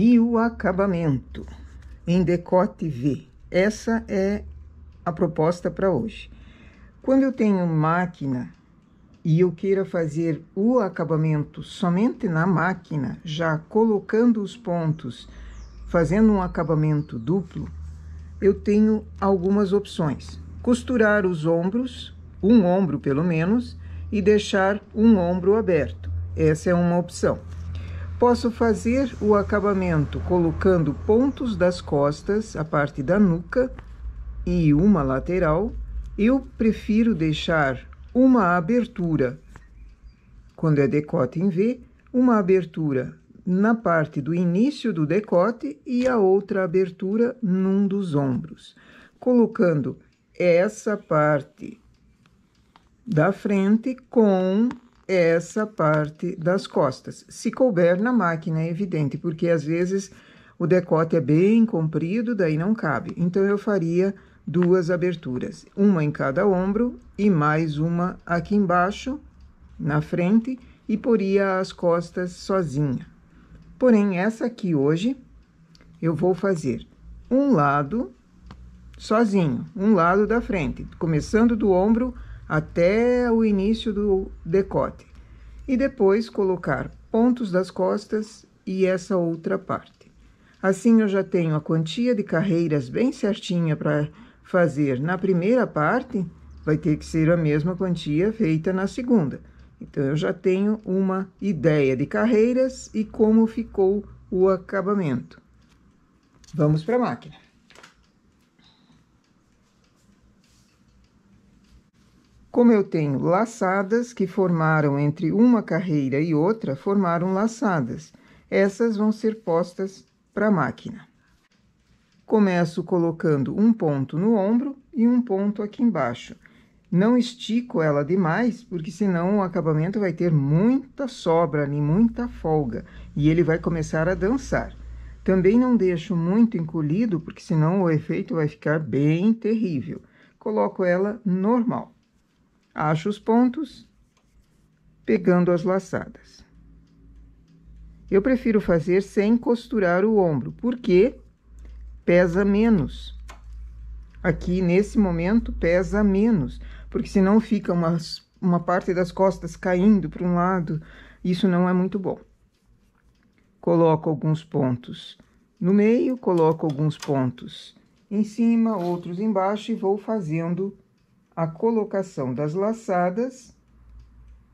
E o acabamento em decote V. Essa é a proposta para hoje. Quando eu tenho máquina e eu queira fazer o acabamento somente na máquina, já colocando os pontos, fazendo um acabamento duplo, eu tenho algumas opções. Costurar os ombros, um ombro pelo menos, e deixar um ombro aberto. Essa é uma opção. Posso fazer o acabamento colocando pontos das costas, a parte da nuca e uma lateral. Eu prefiro deixar uma abertura, quando é decote em V, uma abertura na parte do início do decote e a outra abertura num dos ombros, colocando essa parte da frente com essa parte das costas. Se couber na máquina, é evidente, porque às vezes o decote é bem comprido, daí não cabe. Então eu faria duas aberturas, uma em cada ombro e mais uma aqui embaixo, na frente, e poria as costas sozinha. Porém, essa aqui hoje eu vou fazer um lado sozinho, um lado da frente, começando do ombro até o início do decote e depois colocar pontos das costas e essa outra parte. Assim eu já tenho a quantia de carreiras bem certinha para fazer na primeira parte, vai ter que ser a mesma quantia feita na segunda. Então eu já tenho uma ideia de carreiras e como ficou o acabamento. Vamos para a máquina. Como eu tenho laçadas que formaram entre uma carreira e outra, formaram laçadas. Essas vão ser postas para a máquina. Começo colocando um ponto no ombro e um ponto aqui embaixo. Não estico ela demais, porque senão o acabamento vai ter muita sobra ali, né, muita folga, e ele vai começar a dançar. Também não deixo muito encolhido, porque senão o efeito vai ficar bem terrível. Coloco ela normal acho os pontos pegando as laçadas. Eu prefiro fazer sem costurar o ombro, porque pesa menos. Aqui, nesse momento, pesa menos, porque senão fica uma, uma parte das costas caindo para um lado, isso não é muito bom. Coloco alguns pontos no meio, coloco alguns pontos em cima, outros embaixo e vou fazendo a colocação das laçadas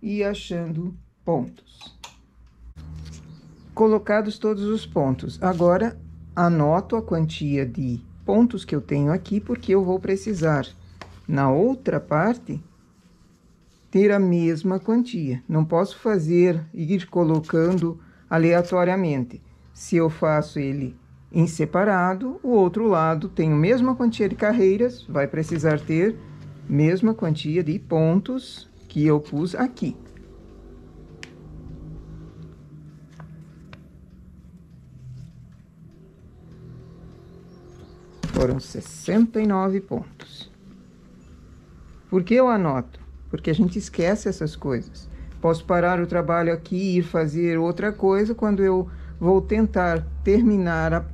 e achando pontos. Colocados todos os pontos, agora anoto a quantia de pontos que eu tenho aqui, porque eu vou precisar, na outra parte, ter a mesma quantia. Não posso fazer, ir colocando aleatoriamente. Se eu faço ele em separado, o outro lado tem a mesma quantia de carreiras, vai precisar ter mesma quantia de pontos que eu pus aqui. Foram 69 pontos. Por que eu anoto? Porque a gente esquece essas coisas. Posso parar o trabalho aqui e ir fazer outra coisa. Quando eu vou tentar terminar a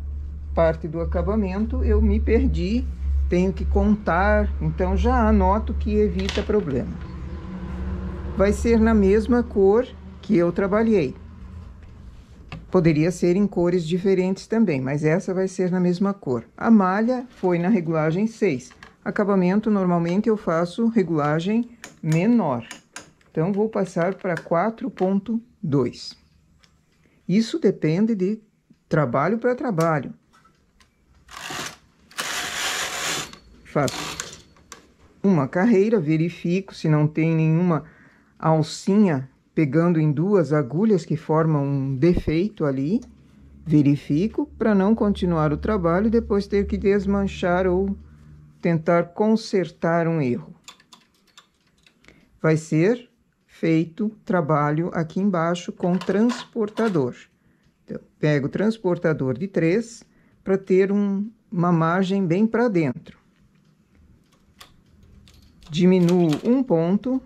parte do acabamento, eu me perdi tenho que contar, então já anoto que evita problema. Vai ser na mesma cor que eu trabalhei. Poderia ser em cores diferentes também, mas essa vai ser na mesma cor. A malha foi na regulagem 6. Acabamento, normalmente eu faço regulagem menor. Então, vou passar para 4.2. Isso depende de trabalho para trabalho. faço uma carreira, verifico se não tem nenhuma alcinha pegando em duas agulhas que formam um defeito ali, verifico para não continuar o trabalho e depois ter que desmanchar ou tentar consertar um erro. Vai ser feito trabalho aqui embaixo com transportador. Então, pego o transportador de três para ter um, uma margem bem para dentro diminuo um ponto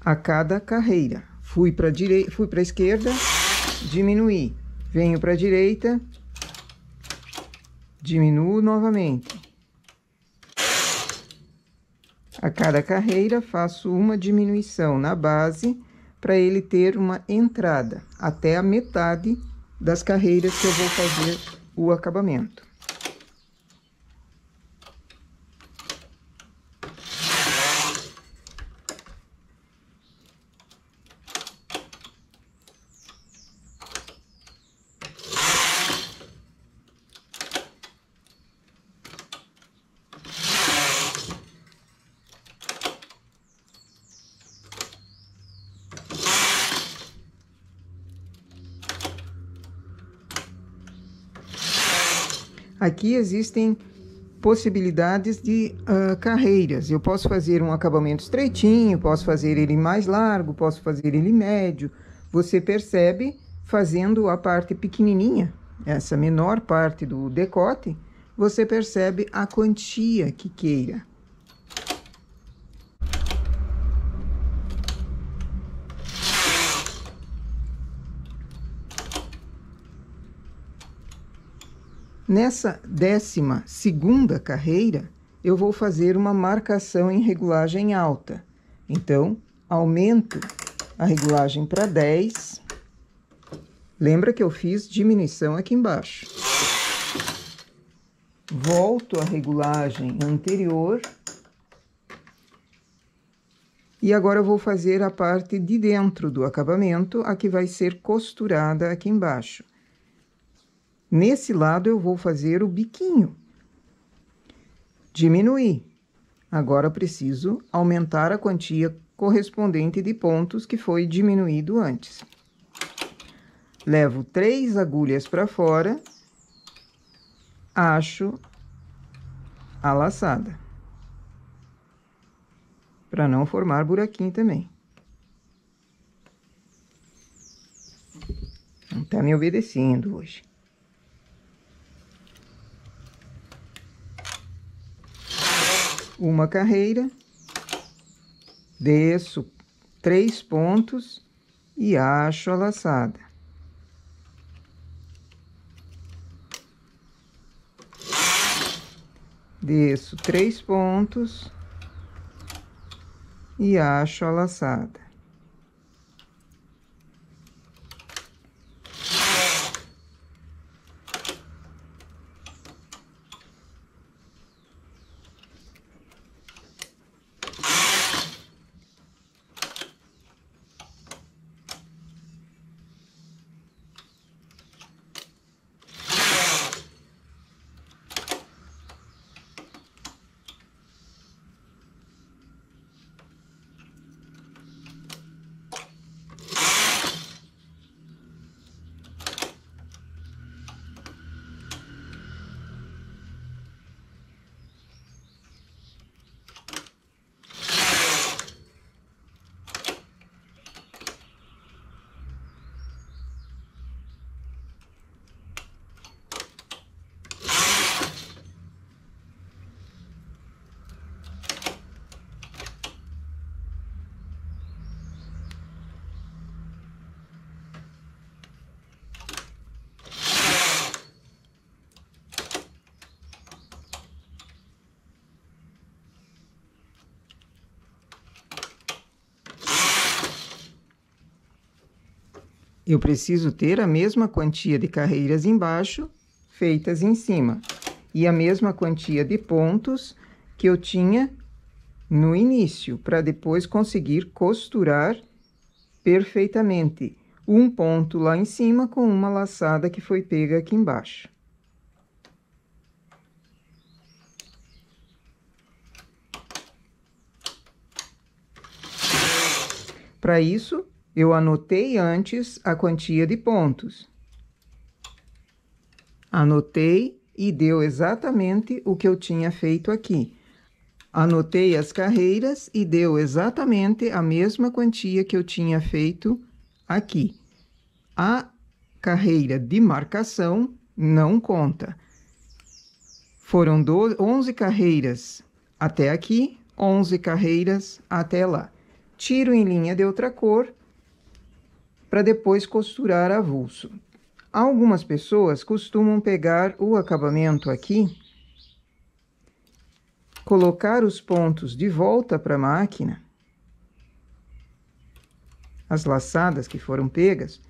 a cada carreira. Fui para direita, fui para esquerda, diminuí. Venho para a direita, diminuo novamente. A cada carreira faço uma diminuição na base para ele ter uma entrada até a metade das carreiras que eu vou fazer o acabamento. Aqui existem possibilidades de uh, carreiras. Eu posso fazer um acabamento estreitinho, posso fazer ele mais largo, posso fazer ele médio. Você percebe fazendo a parte pequenininha, essa menor parte do decote, você percebe a quantia que queira. Nessa décima segunda carreira, eu vou fazer uma marcação em regulagem alta. Então, aumento a regulagem para 10. Lembra que eu fiz diminuição aqui embaixo. Volto à regulagem anterior. E agora eu vou fazer a parte de dentro do acabamento, a que vai ser costurada aqui embaixo. Nesse lado eu vou fazer o biquinho. Diminui. Agora preciso aumentar a quantia correspondente de pontos que foi diminuído antes. Levo três agulhas para fora, acho a laçada, para não formar buraquinho também. Não tá me obedecendo hoje. uma carreira, desço três pontos e acho a laçada. Desço três pontos e acho a laçada. Eu preciso ter a mesma quantia de carreiras embaixo feitas em cima e a mesma quantia de pontos que eu tinha no início, para depois conseguir costurar perfeitamente um ponto lá em cima com uma laçada que foi pega aqui embaixo. Para isso, eu anotei antes a quantia de pontos. Anotei e deu exatamente o que eu tinha feito aqui. Anotei as carreiras e deu exatamente a mesma quantia que eu tinha feito aqui. A carreira de marcação não conta. Foram 12, 11 carreiras até aqui, 11 carreiras até lá. Tiro em linha de outra cor para depois costurar avulso. Algumas pessoas costumam pegar o acabamento aqui, colocar os pontos de volta para a máquina, as laçadas que foram pegas,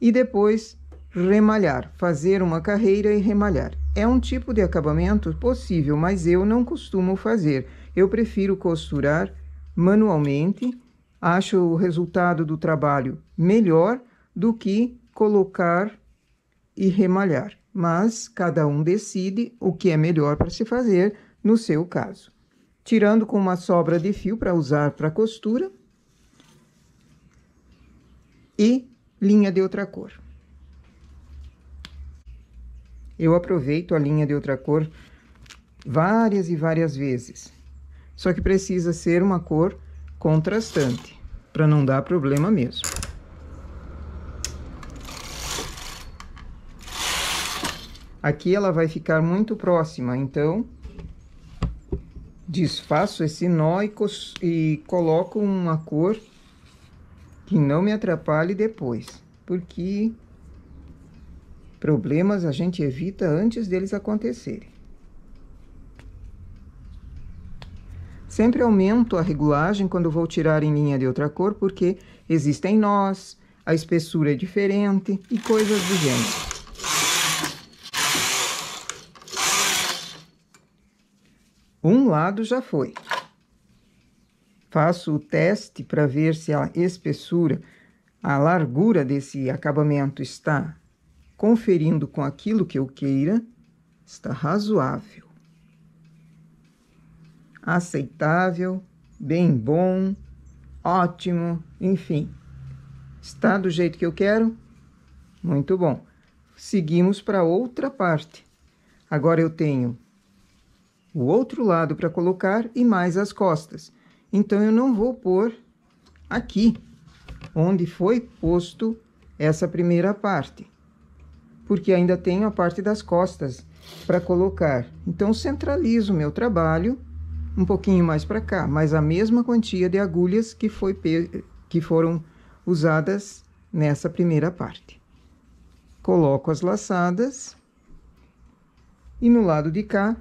e depois remalhar, fazer uma carreira e remalhar. É um tipo de acabamento possível, mas eu não costumo fazer. Eu prefiro costurar manualmente, acho o resultado do trabalho melhor do que colocar e remalhar. Mas cada um decide o que é melhor para se fazer no seu caso. Tirando com uma sobra de fio para usar para costura e linha de outra cor. Eu aproveito a linha de outra cor várias e várias vezes. Só que precisa ser uma cor contrastante, para não dar problema mesmo. Aqui ela vai ficar muito próxima, então desfaço esse nó e, e coloco uma cor que não me atrapalhe depois, porque problemas a gente evita antes deles acontecerem. Sempre aumento a regulagem quando vou tirar em linha de outra cor, porque existem nós, a espessura é diferente e coisas do gênero. Um lado já foi. Faço o teste para ver se a espessura, a largura desse acabamento está conferindo com aquilo que eu queira, está razoável, aceitável, bem bom, ótimo, enfim. Está do jeito que eu quero? Muito bom. Seguimos para outra parte. Agora eu tenho o outro lado para colocar e mais as costas. Então, eu não vou pôr aqui, onde foi posto essa primeira parte, porque ainda tenho a parte das costas para colocar. Então, centralizo o meu trabalho um pouquinho mais para cá, mas a mesma quantia de agulhas que, foi que foram usadas nessa primeira parte. Coloco as laçadas e no lado de cá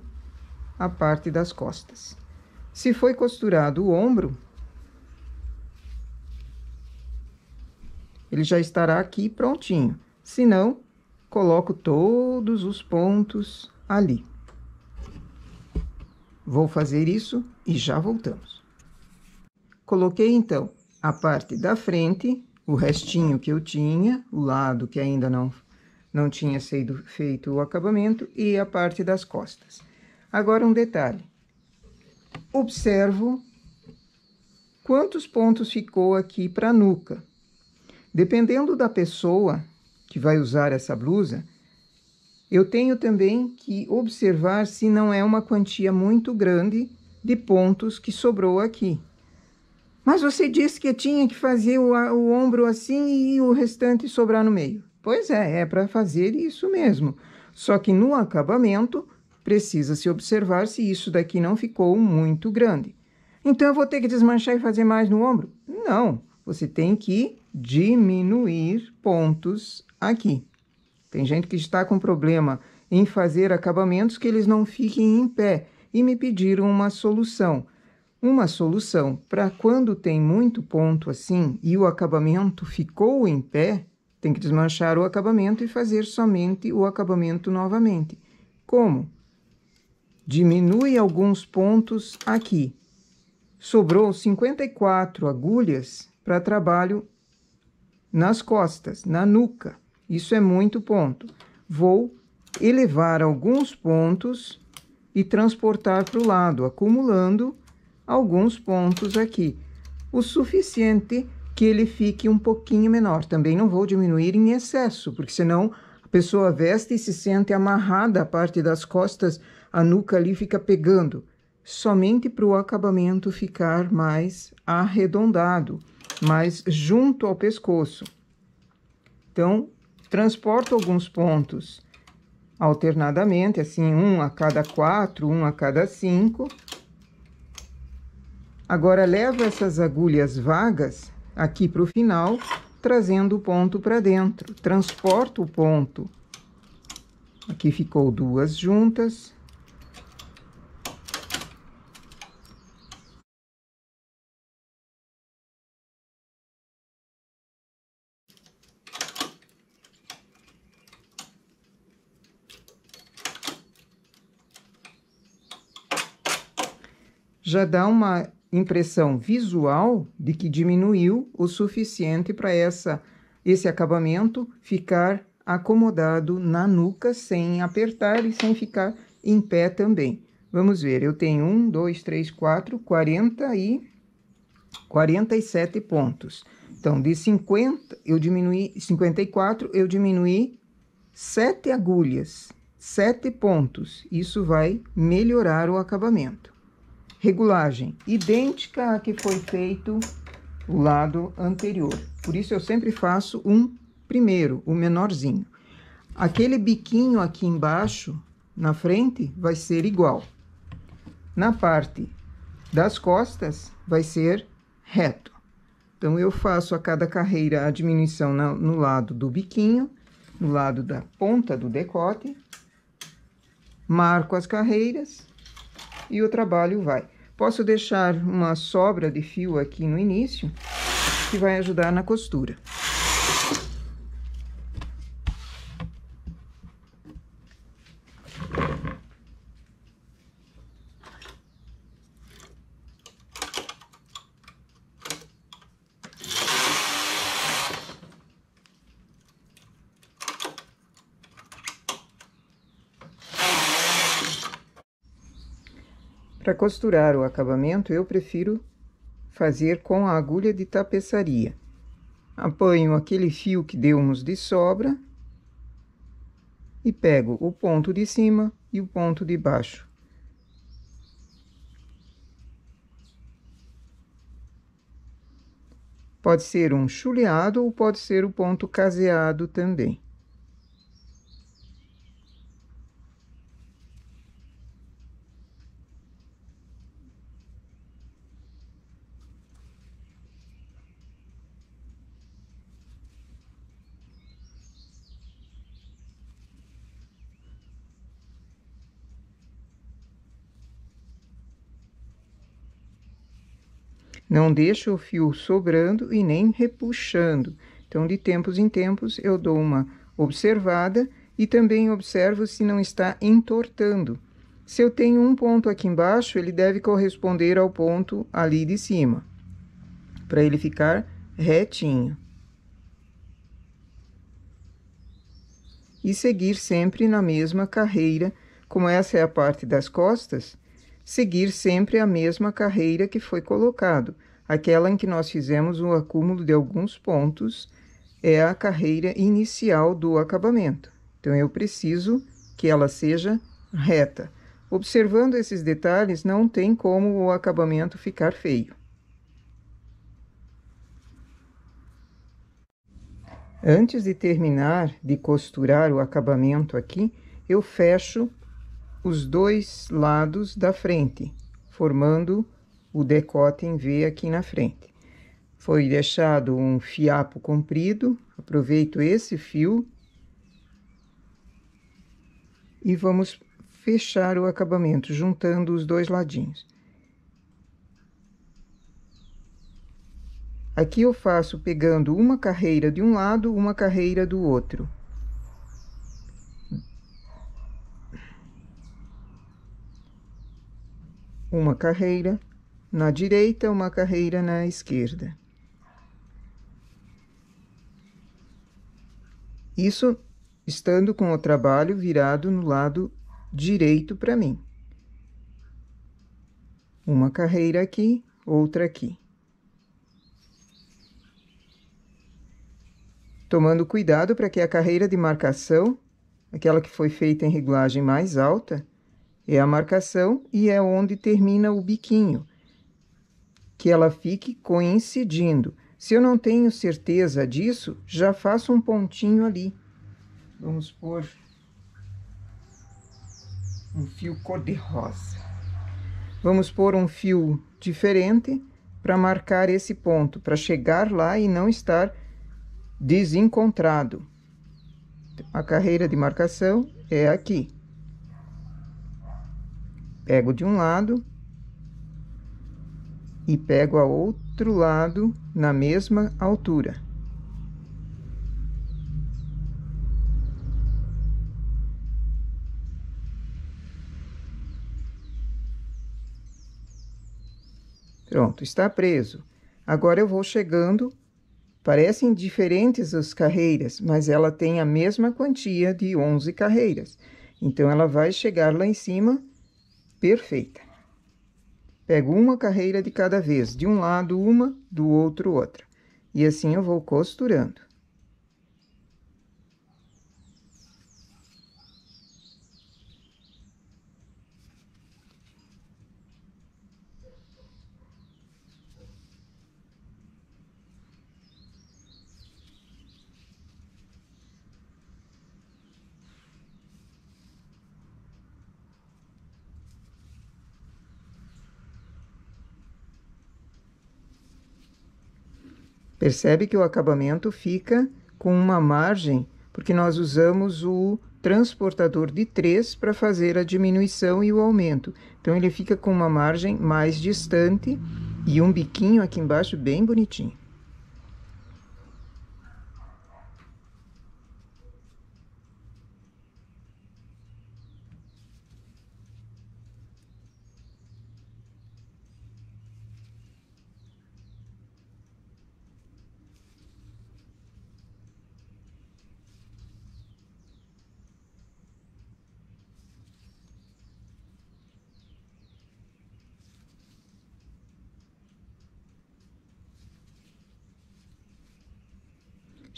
a parte das costas. Se foi costurado o ombro, ele já estará aqui prontinho. Se não, coloco todos os pontos ali. Vou fazer isso e já voltamos. Coloquei então a parte da frente, o restinho que eu tinha, o lado que ainda não, não tinha sido feito o acabamento e a parte das costas. Agora um detalhe. Observo quantos pontos ficou aqui para a nuca. Dependendo da pessoa que vai usar essa blusa, eu tenho também que observar se não é uma quantia muito grande de pontos que sobrou aqui. Mas você disse que tinha que fazer o, o ombro assim e o restante sobrar no meio. Pois é, é para fazer isso mesmo. Só que no acabamento precisa-se observar se isso daqui não ficou muito grande. Então eu vou ter que desmanchar e fazer mais no ombro? Não, você tem que diminuir pontos aqui. Tem gente que está com problema em fazer acabamentos que eles não fiquem em pé e me pediram uma solução. Uma solução para quando tem muito ponto assim e o acabamento ficou em pé, tem que desmanchar o acabamento e fazer somente o acabamento novamente. Como? diminui alguns pontos aqui. Sobrou 54 agulhas para trabalho nas costas, na nuca. Isso é muito ponto. Vou elevar alguns pontos e transportar para o lado, acumulando alguns pontos aqui. O suficiente que ele fique um pouquinho menor. Também não vou diminuir em excesso, porque senão a pessoa veste e se sente amarrada a parte das costas a nuca ali fica pegando, somente para o acabamento ficar mais arredondado, mais junto ao pescoço. Então, transporto alguns pontos alternadamente, assim, um a cada quatro, um a cada cinco. Agora, levo essas agulhas vagas aqui para o final, trazendo o ponto para dentro. Transporto o ponto. Aqui ficou duas juntas, já dá uma impressão visual de que diminuiu o suficiente para essa esse acabamento ficar acomodado na nuca sem apertar e sem ficar em pé também. Vamos ver, eu tenho um, dois, três, quatro, 40 e 47 pontos. Então, de 50 eu diminuí 54, eu diminuí 7 agulhas, 7 pontos. Isso vai melhorar o acabamento regulagem, idêntica à que foi feito o lado anterior. Por isso eu sempre faço um primeiro, o menorzinho. Aquele biquinho aqui embaixo, na frente, vai ser igual. Na parte das costas, vai ser reto. Então, eu faço a cada carreira a diminuição no lado do biquinho, no lado da ponta do decote, marco as carreiras e o trabalho vai. Posso deixar uma sobra de fio aqui no início, que vai ajudar na costura. costurar o acabamento, eu prefiro fazer com a agulha de tapeçaria. Apanho aquele fio que deu uns de sobra e pego o ponto de cima e o ponto de baixo. Pode ser um chuleado ou pode ser o ponto caseado também. Não deixo o fio sobrando e nem repuxando. Então, de tempos em tempos, eu dou uma observada e também observo se não está entortando. Se eu tenho um ponto aqui embaixo, ele deve corresponder ao ponto ali de cima, para ele ficar retinho. E seguir sempre na mesma carreira, como essa é a parte das costas, seguir sempre a mesma carreira que foi colocado. Aquela em que nós fizemos o um acúmulo de alguns pontos é a carreira inicial do acabamento. Então, eu preciso que ela seja reta. Observando esses detalhes, não tem como o acabamento ficar feio. Antes de terminar de costurar o acabamento aqui, eu fecho os dois lados da frente, formando o decote em V aqui na frente. Foi deixado um fiapo comprido, aproveito esse fio e vamos fechar o acabamento, juntando os dois ladinhos. Aqui eu faço pegando uma carreira de um lado, uma carreira do outro. uma carreira na direita, uma carreira na esquerda. Isso estando com o trabalho virado no lado direito para mim. Uma carreira aqui, outra aqui. Tomando cuidado para que a carreira de marcação, aquela que foi feita em regulagem mais alta, é a marcação e é onde termina o biquinho, que ela fique coincidindo. Se eu não tenho certeza disso, já faço um pontinho ali. Vamos pôr um fio cor-de-rosa. Vamos pôr um fio diferente para marcar esse ponto, para chegar lá e não estar desencontrado. A carreira de marcação é aqui. Pego de um lado e pego a outro lado na mesma altura. Pronto, está preso. Agora eu vou chegando. Parecem diferentes as carreiras, mas ela tem a mesma quantia de 11 carreiras. Então ela vai chegar lá em cima perfeita. Pego uma carreira de cada vez, de um lado uma, do outro outra, e assim eu vou costurando. Percebe que o acabamento fica com uma margem, porque nós usamos o transportador de 3 para fazer a diminuição e o aumento. Então ele fica com uma margem mais distante e um biquinho aqui embaixo bem bonitinho.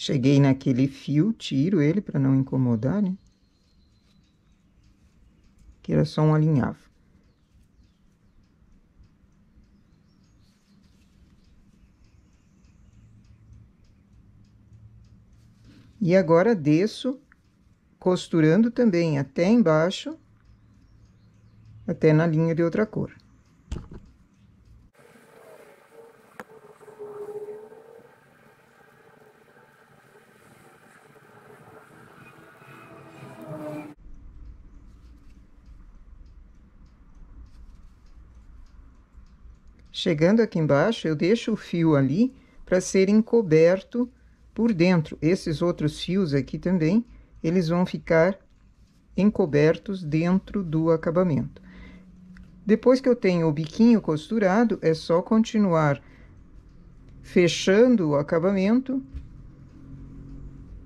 Cheguei naquele fio, tiro ele para não incomodar, né? Que era só um alinhavo. E agora desço costurando também até embaixo, até na linha de outra cor. Chegando aqui embaixo, eu deixo o fio ali para ser encoberto por dentro. Esses outros fios aqui também, eles vão ficar encobertos dentro do acabamento. Depois que eu tenho o biquinho costurado, é só continuar fechando o acabamento.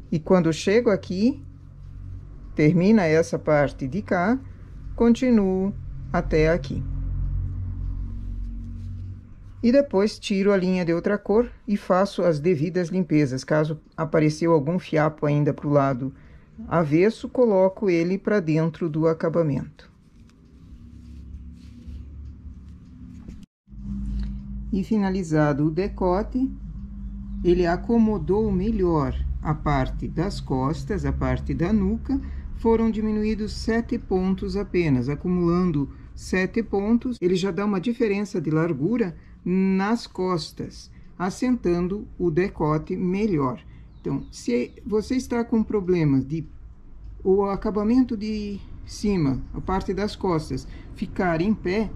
E quando chego aqui, termina essa parte de cá, continuo até aqui. E depois tiro a linha de outra cor e faço as devidas limpezas. Caso apareceu algum fiapo ainda para o lado avesso, coloco ele para dentro do acabamento. E finalizado o decote, ele acomodou melhor a parte das costas, a parte da nuca, foram diminuídos sete pontos apenas, acumulando sete pontos, ele já dá uma diferença de largura nas costas, assentando o decote melhor. Então, se você está com problemas de o acabamento de cima, a parte das costas, ficar em pé,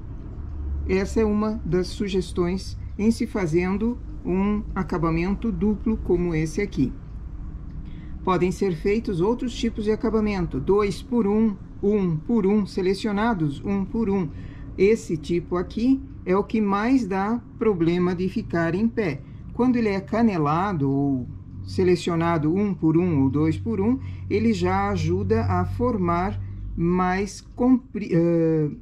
essa é uma das sugestões em se fazendo um acabamento duplo como esse aqui. Podem ser feitos outros tipos de acabamento, dois por um, um por um, selecionados um por um. Esse tipo aqui é o que mais dá problema de ficar em pé. Quando ele é canelado ou selecionado um por um ou dois por um, ele já ajuda a formar mais, uh,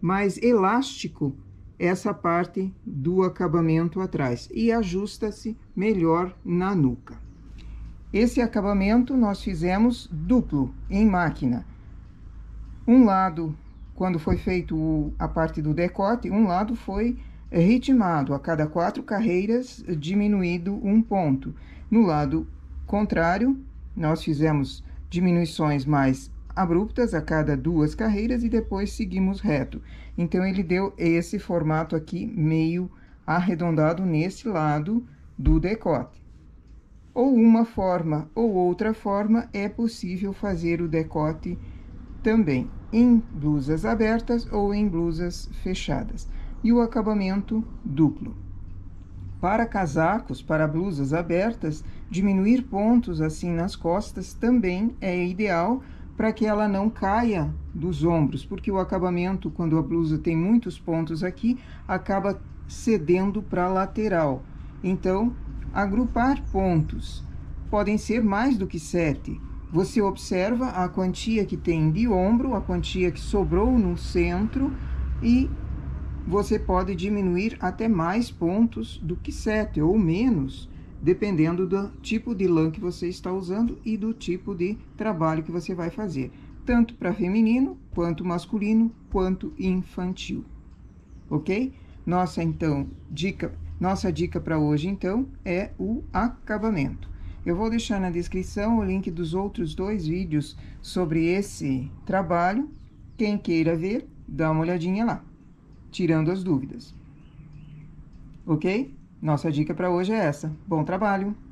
mais elástico essa parte do acabamento atrás e ajusta-se melhor na nuca. Esse acabamento nós fizemos duplo em máquina. Um lado quando foi feito a parte do decote, um lado foi eh, ritmado, a cada quatro carreiras diminuído um ponto. No lado contrário, nós fizemos diminuições mais abruptas a cada duas carreiras e depois seguimos reto. Então, ele deu esse formato aqui, meio arredondado nesse lado do decote. Ou uma forma ou outra forma é possível fazer o decote também em blusas abertas ou em blusas fechadas, e o acabamento duplo. Para casacos, para blusas abertas, diminuir pontos assim nas costas também é ideal para que ela não caia dos ombros, porque o acabamento, quando a blusa tem muitos pontos aqui, acaba cedendo para a lateral. Então, agrupar pontos podem ser mais do que sete, você observa a quantia que tem de ombro, a quantia que sobrou no centro e você pode diminuir até mais pontos do que 7 ou menos, dependendo do tipo de lã que você está usando e do tipo de trabalho que você vai fazer, tanto para feminino, quanto masculino, quanto infantil. OK? Nossa então dica, nossa dica para hoje então é o acabamento. Eu vou deixar na descrição o link dos outros dois vídeos sobre esse trabalho. Quem queira ver, dá uma olhadinha lá, tirando as dúvidas. Ok? Nossa dica para hoje é essa. Bom trabalho!